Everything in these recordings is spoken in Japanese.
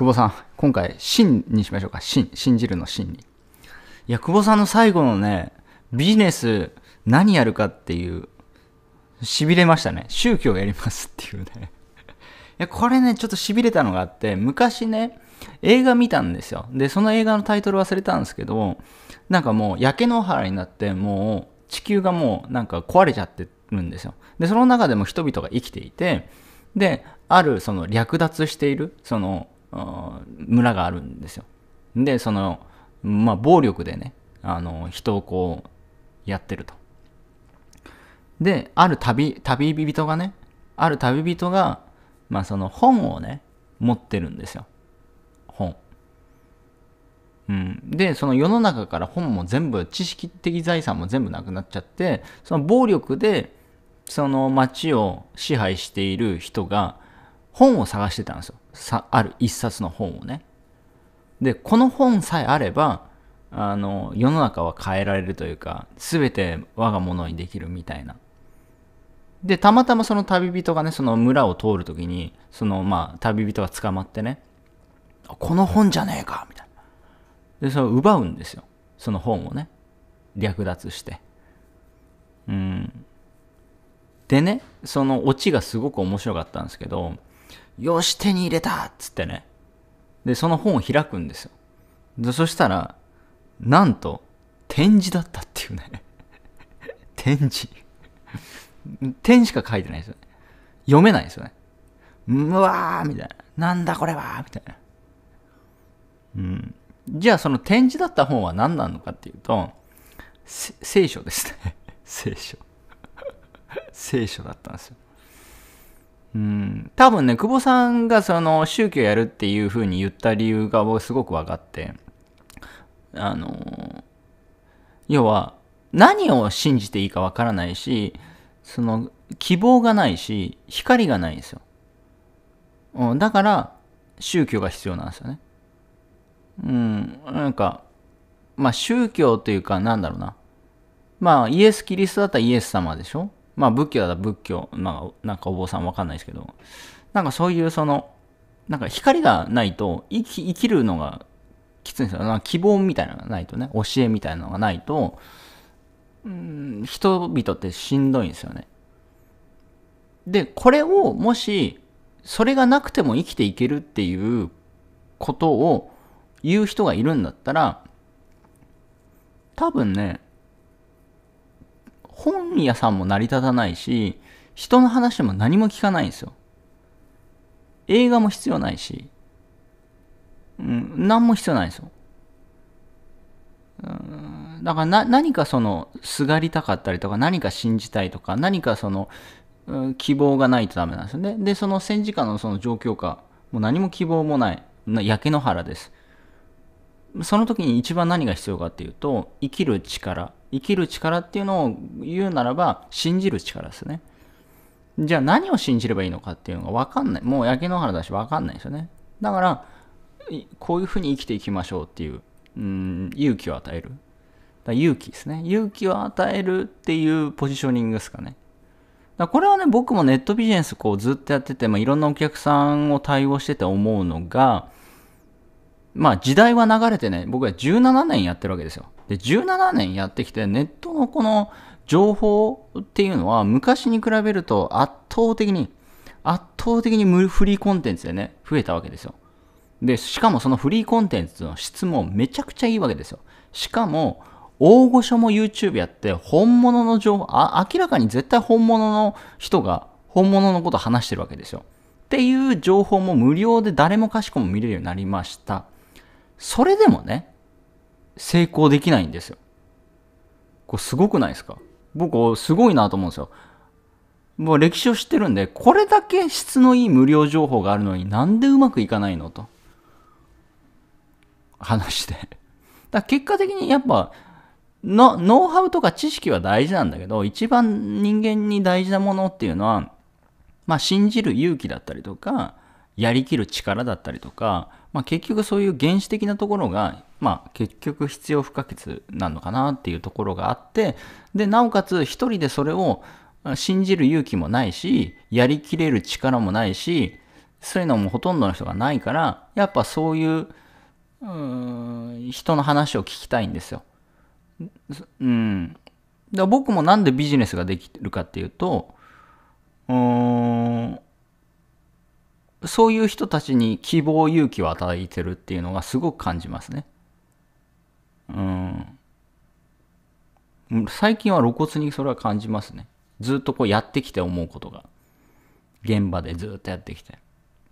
久保さん、今回、真にしましょうか。真、信じるの真に。いや、久保さんの最後のね、ビジネス、何やるかっていう、痺れましたね。宗教やりますっていうね。いや、これね、ちょっと痺れたのがあって、昔ね、映画見たんですよ。で、その映画のタイトル忘れたんですけど、なんかもう、焼け野原になって、もう、地球がもう、なんか壊れちゃってるんですよ。で、その中でも人々が生きていて、で、ある、その、略奪している、その、村があるんですよ。で、その、まあ、暴力でね、あの、人をこう、やってると。で、ある旅、旅人がね、ある旅人が、まあ、その本をね、持ってるんですよ。本。うん、でその世の中から本も全部知識的財産も全部なくなっちゃってその暴力でその町を支配している人が本を探してたんですよ。さある一冊の本をね。で、この本さえあれば、あの、世の中は変えられるというか、すべて我が物にできるみたいな。で、たまたまその旅人がね、その村を通るときに、その、まあ、旅人が捕まってね、この本じゃねえかみたいな。で、その奪うんですよ。その本をね。略奪して。うん。でね、そのオチがすごく面白かったんですけど、よし、手に入れたっつってね。で、その本を開くんですよ。で、そしたら、なんと、展示だったっていうね。展示。点しか書いてないですよね。読めないですよね。うわーみたいな。なんだこれはみたいな。うん。じゃあその展示だった本は何なのかっていうと、聖書ですね。聖書。聖書だったんですよ。うん、多分ね、久保さんがその宗教やるっていう風に言った理由が僕すごく分かって、あの、要は何を信じていいか分からないし、その希望がないし、光がないんですよ。うん、だから宗教が必要なんですよね。うん、なんか、まあ宗教というかなんだろうな。まあイエス・キリストだったらイエス様でしょまあ仏教だ仏教、まあなんかお坊さんわかんないですけど、なんかそういうその、なんか光がないと生き生きるのがきついんですよ。なんか希望みたいなのがないとね、教えみたいなのがないと、うん、人々ってしんどいんですよね。で、これをもし、それがなくても生きていけるっていうことを言う人がいるんだったら、多分ね、本屋さんも成り立たないし、人の話も何も聞かないんですよ。映画も必要ないし、うん、何も必要ないんですよ。うんだからな何かそのすがりたかったりとか何か信じたいとか何かその、うん、希望がないとダメなんですよね。でその戦時下のその状況下もう何も希望もない焼け野原です。その時に一番何が必要かっていうと、生きる力。生きる力っていうのを言うならば、信じる力ですね。じゃあ何を信じればいいのかっていうのが分かんない。もう焼け野原だし分かんないですよね。だから、こういうふうに生きていきましょうっていう、うん、勇気を与える。だ勇気ですね。勇気を与えるっていうポジショニングですかね。だこれはね、僕もネットビジネスこうずっとやってて、まあ、いろんなお客さんを対応してて思うのが、まあ時代は流れてね、僕は17年やってるわけですよ。で、17年やってきて、ネットのこの情報っていうのは昔に比べると圧倒的に、圧倒的にフリーコンテンツでね、増えたわけですよ。で、しかもそのフリーコンテンツの質もめちゃくちゃいいわけですよ。しかも、大御所も YouTube やって、本物の情報、あ、明らかに絶対本物の人が本物のこと話してるわけですよ。っていう情報も無料で誰もかしこも見れるようになりました。それでもね、成功できないんですよ。これすごくないですか僕、すごいなと思うんですよ。もう歴史を知ってるんで、これだけ質のいい無料情報があるのになんでうまくいかないのと。話しだ結果的にやっぱ、の、ノウハウとか知識は大事なんだけど、一番人間に大事なものっていうのは、まあ信じる勇気だったりとか、やりきる力だったりとか、まあ、結局そういう原始的なところが、まあ、結局必要不可欠なのかなっていうところがあってでなおかつ一人でそれを信じる勇気もないしやりきれる力もないしそういうのもほとんどの人がないからやっぱそういうう人の話を聞きたいんですよ。うん、だ僕もなんでビジネスができるかっていうとうんそういう人たちに希望勇気を与えてるっていうのがすごく感じますね。うん。最近は露骨にそれは感じますね。ずっとこうやってきて思うことが。現場でずっとやってきて。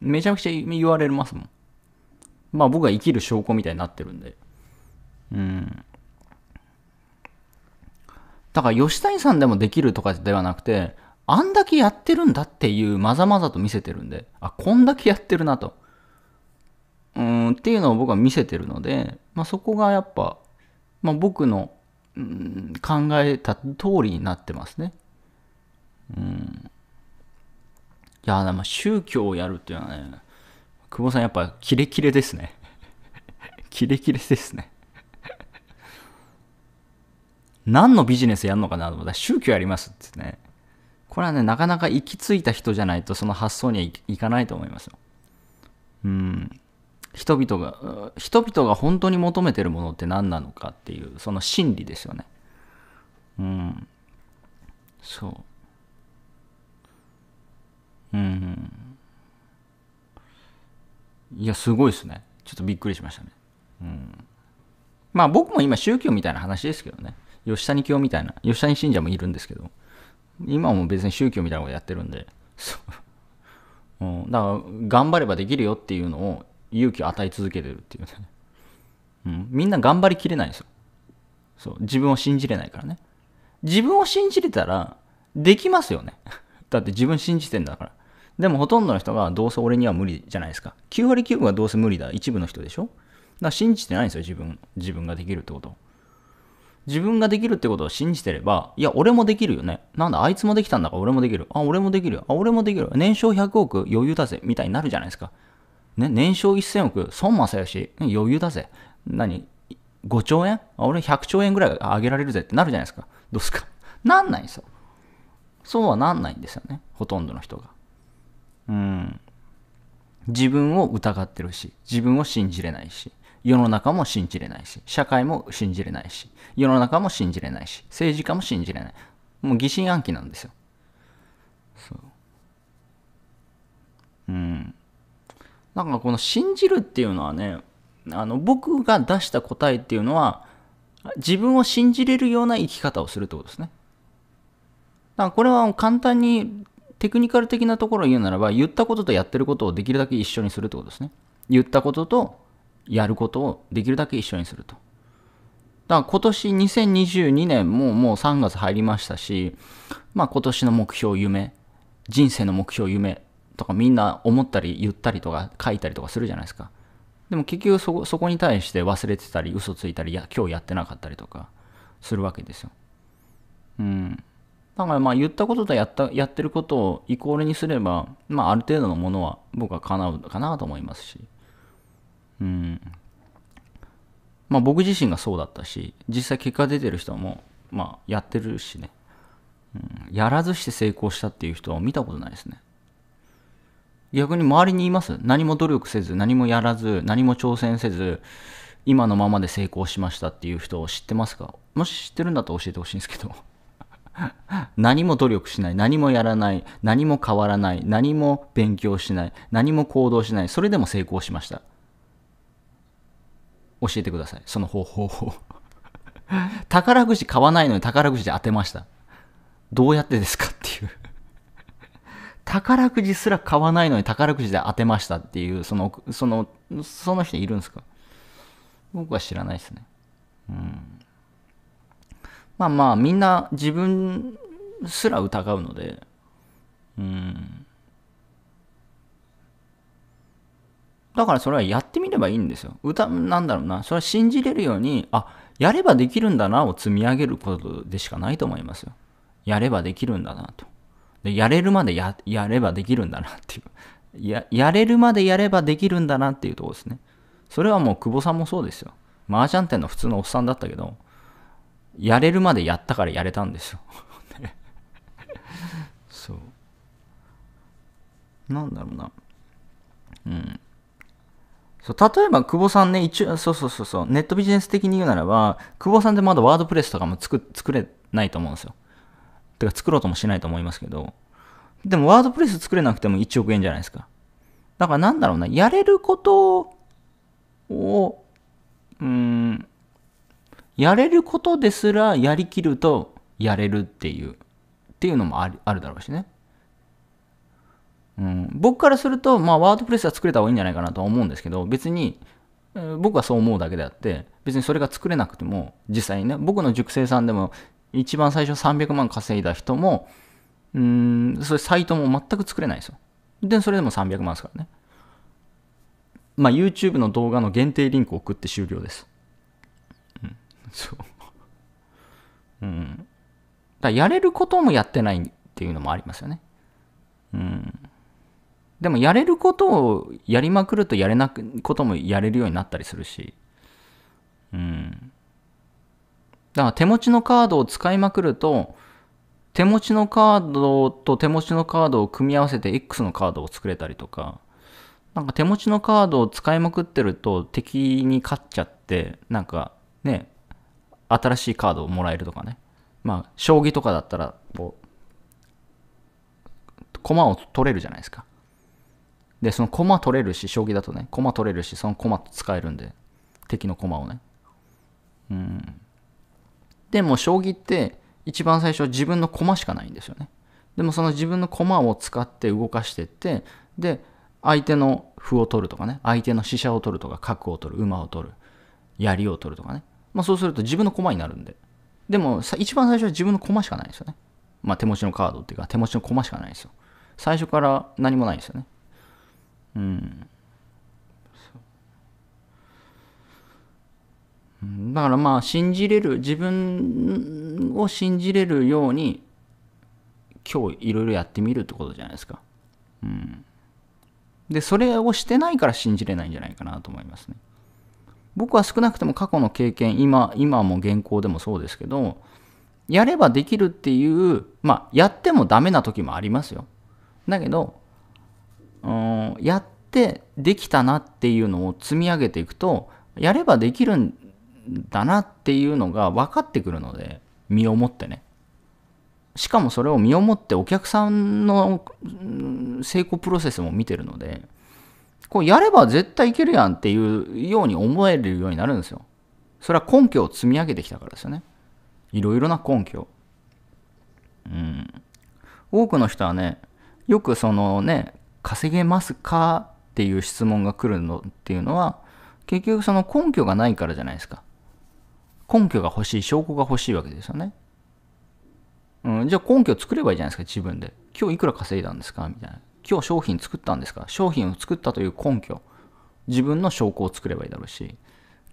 めちゃくちゃ言われますもん。まあ僕は生きる証拠みたいになってるんで。うん。だから吉谷さんでもできるとかではなくて、あんだけやってるんだっていうまざまざと見せてるんで、あ、こんだけやってるなと。うん、っていうのを僕は見せてるので、まあ、そこがやっぱ、まあ、僕の、うん、考えた通りになってますね。うん。いや、でも宗教をやるっていうのはね、久保さんやっぱキレキレですね。キレキレですね。何のビジネスやんのかなと思ったら宗教やりますってね。これはね、なかなか行き着いた人じゃないと、その発想にはいかないと思いますよ。うん。人々が、人々が本当に求めてるものって何なのかっていう、その真理ですよね。うん。そう。うん。いや、すごいですね。ちょっとびっくりしましたね。うん。まあ僕も今宗教みたいな話ですけどね。吉谷教みたいな、吉谷信者もいるんですけど。今も別に宗教みたいなことやってるんで、う。ん、だから、頑張ればできるよっていうのを勇気を与え続けてるっていうね。うん、みんな頑張りきれないんですよ。そう。自分を信じれないからね。自分を信じれたら、できますよね。だって自分信じてんだから。でもほとんどの人がどうせ俺には無理じゃないですか。9割9分はどうせ無理だ。一部の人でしょだから信じてないんですよ、自分。自分ができるってことを。自分ができるってことを信じてれば、いや、俺もできるよね。なんだ、あいつもできたんだから俺もできる。あ、俺もできるよ。あ、俺もできる。年商100億余裕だぜ。みたいになるじゃないですか。ね、年商1000億、孫正義、余裕だぜ。何 ?5 兆円あ俺100兆円ぐらい上げられるぜってなるじゃないですか。どうすか。なんないんですよ。そうはなんないんですよね。ほとんどの人が。うん。自分を疑ってるし、自分を信じれないし。世の中も信じれないし、社会も信じれないし、世の中も信じれないし、政治家も信じれない。もう疑心暗鬼なんですよ。そう。うん。なんかこの信じるっていうのはね、あの僕が出した答えっていうのは、自分を信じれるような生き方をするってことですね。だからこれは簡単にテクニカル的なところを言うならば、言ったこととやってることをできるだけ一緒にするってことですね。言ったこととやることをできるだけ一緒にすると。だから今年2022年ももう3月入りましたし、まあ今年の目標夢、人生の目標夢とかみんな思ったり言ったりとか書いたりとかするじゃないですか。でも結局そこそこに対して忘れてたり嘘ついたりや今日やってなかったりとかするわけですよ。うん。だからまあ言ったこととやったやってることをイコールにすれば、まあある程度のものは僕は叶うかなと思いますし。うん。まあ僕自身がそうだったし、実際結果出てる人も、まあやってるしね。うん、やらずして成功したっていう人は見たことないですね。逆に周りにいます何も努力せず、何もやらず、何も挑戦せず、今のままで成功しましたっていう人を知ってますかもし知ってるんだったら教えてほしいんですけど。何も努力しない、何もやらない、何も変わらない、何も勉強しない、何も行動しない、それでも成功しました。教えてください。その方法を 宝くじ買わないのに宝くじで当てました。どうやってですかっていう宝くじすら買わないのに宝くじで当てましたっていう、その、その、その人いるんですか僕は知らないですね。うん。まあまあ、みんな自分すら疑うので、うん。だからそれはやってみればいいんですよ。歌、なんだろうな。それは信じれるように、あ、やればできるんだなを積み上げることでしかないと思いますよ。やればできるんだなと。で、やれるまでや、やればできるんだなっていう。や、やれるまでやればできるんだなっていうとこですね。それはもう久保さんもそうですよ。麻雀店の普通のおっさんだったけど、やれるまでやったからやれたんですよ。そう。なんだろうな。うん。そう例えば、久保さんね、一応、そうそうそうそう、ネットビジネス的に言うならば、久保さんってまだワードプレスとかも作作れないと思うんですよ。てか、作ろうともしないと思いますけど、でもワードプレス作れなくても1億円じゃないですか。だからなんだろうな、やれることを、うん、やれることですらやりきるとやれるっていう、っていうのもあるあるだろうしね。うん、僕からすると、まあ、ワードプレスは作れた方がいいんじゃないかなとは思うんですけど、別に、僕はそう思うだけであって、別にそれが作れなくても、実際にね、僕の塾生さんでも、一番最初300万稼いだ人も、うん、それサイトも全く作れないですよ。で、それでも300万ですからね。まあ、YouTube の動画の限定リンクを送って終了です。うん、そう。うん。だやれることもやってないっていうのもありますよね。うん。でもやれることをやりまくるとやれなくこともやれるようになったりするし。うん。だから手持ちのカードを使いまくると、手持ちのカードと手持ちのカードを組み合わせて X のカードを作れたりとか、なんか手持ちのカードを使いまくってると敵に勝っちゃって、なんかね、新しいカードをもらえるとかね。まあ、将棋とかだったら、こう、駒を取れるじゃないですか。で、その駒取れるし、将棋だとね、駒取れるし、その駒使えるんで、敵の駒をね。うん。でも、将棋って、一番最初自分の駒しかないんですよね。でもその自分の駒を使って動かしていって、で、相手の歩を取るとかね、相手の飛車を取るとか、角を取る、馬を取る、槍を取るとかね。まあそうすると自分の駒になるんで。でも一番最初は自分の駒しかないんですよね。まあ手持ちのカードっていうか、手持ちの駒しかないんですよ。最初から何もないんですよね。うんだからまあ信じれる自分を信じれるように今日いろいろやってみるってことじゃないですか。うん、でそれをしてないから信じれないんじゃないかなと思いますね。僕は少なくとも過去の経験今今も現行でもそうですけどやればできるっていうまあやってもダメな時もありますよ。だけどうんやってできたなっていうのを積み上げていくとやればできるんだなっていうのが分かってくるので身をもってねしかもそれを身をもってお客さんの成功プロセスも見てるのでこうやれば絶対いけるやんっていうように思えるようになるんですよそれは根拠を積み上げてきたからですよねいろいろな根拠うん多くの人はねよくそのね稼げますかっていう質問が来るのっていうのは、結局その根拠がないからじゃないですか。根拠が欲しい、証拠が欲しいわけですよね。うん、じゃあ根拠作ればいいじゃないですか、自分で。今日いくら稼いだんですかみたいな。今日商品作ったんですか商品を作ったという根拠。自分の証拠を作ればいいだろうし、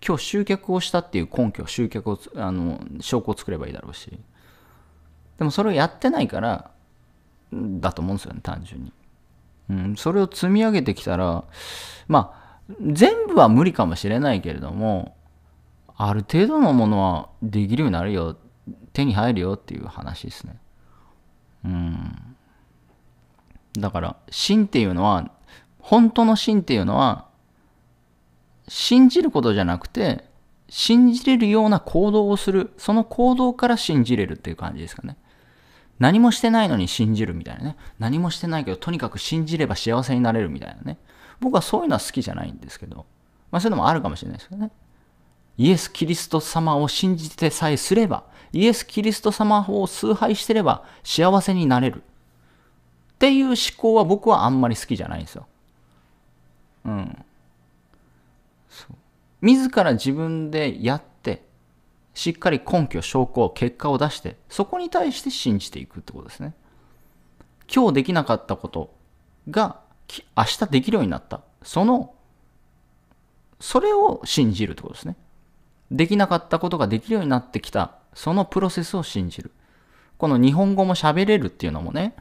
今日集客をしたっていう根拠、集客を、あの、証拠を作ればいいだろうし。でもそれをやってないから、だと思うんですよね、単純に。うん、それを積み上げてきたら、まあ、全部は無理かもしれないけれども、ある程度のものはできるようになるよ、手に入るよっていう話ですね。うん。だから、真っていうのは、本当の真っていうのは、信じることじゃなくて、信じれるような行動をする、その行動から信じれるっていう感じですかね。何もしてないのに信じるみたいなね。何もしてないけど、とにかく信じれば幸せになれるみたいなね。僕はそういうのは好きじゃないんですけど、まあそういうのもあるかもしれないですけどね。イエス・キリスト様を信じてさえすれば、イエス・キリスト様を崇拝してれば幸せになれる。っていう思考は僕はあんまり好きじゃないんですよ。うん。そう。自ら自分でやっしっかり根拠、証拠、結果を出して、そこに対して信じていくってことですね。今日できなかったことが明日できるようになった。その、それを信じるってことですね。できなかったことができるようになってきた。そのプロセスを信じる。この日本語も喋れるっていうのもね、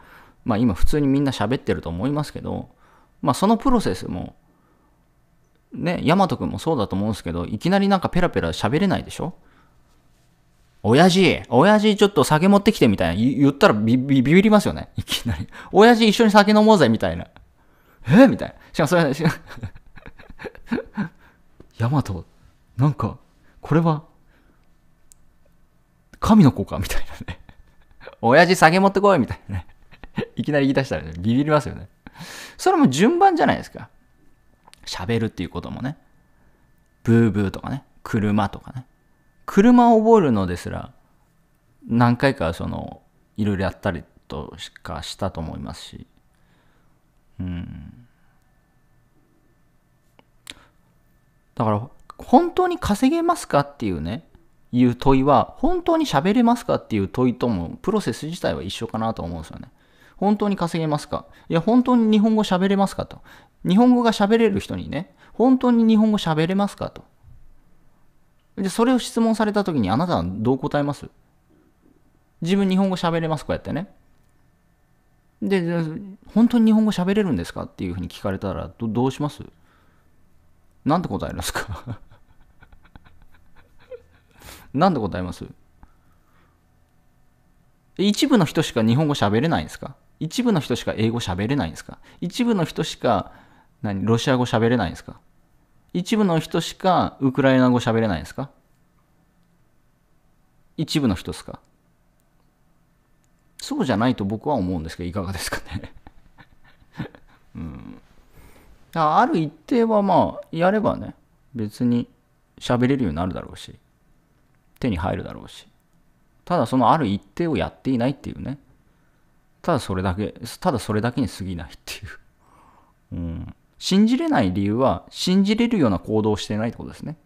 まあ今普通にみんな喋ってると思いますけど、まあそのプロセスも、ね、ヤマト君もそうだと思うんですけど、いきなりなんかペラペラ喋れないでしょ親父、親父ちょっと酒持ってきてみたいな言ったらビビビりますよね。いきなり。親父一緒に酒飲もうぜみたいな。えみたいな。しかもそれ、は、かヤマト、なんか、これは、神の子かみたいなね。親父酒持ってこいみたいなね。いきなり言い出したら、ね、ビビりますよね。それも順番じゃないですか。喋るっていうこともね。ブーブーとかね。車とかね。車を覚えるのですら何回かそのいろいろやったりとかしたと思いますしうんだから本当に稼げますかっていうねいう問いは本当に喋れますかっていう問いともプロセス自体は一緒かなと思うんですよね本当に稼げますかいや本当に日本語喋れますかと日本語が喋れる人にね本当に日本語喋れますかとで、それを質問された時にあなたはどう答えます自分日本語喋れますこうやってね。で、本当に日本語喋れるんですかっていうふうに聞かれたらど、どうしますなんて答えますか なんて答えます一部の人しか日本語喋れないんですか一部の人しか英語喋れないんですか一部の人しか何ロシア語喋れないんですか一部の人しかウクライナ語喋れないんですか一部の人ですかそうじゃないと僕は思うんですけどいかがですかね うん、ある一定はまあやればね別に喋れるようになるだろうし手に入るだろうしただそのある一定をやっていないっていうねただそれだけただそれだけに過ぎないっていううん信じれない理由は信じれるような行動をしていないってことですね。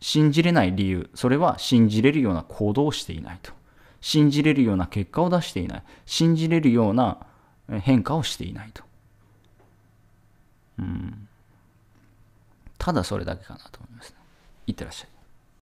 信じれない理由、それは信じれるような行動をしていないと。信じれるような結果を出していない。信じれるような変化をしていないと。うん。ただそれだけかなと思います、ね。いってらっしゃい。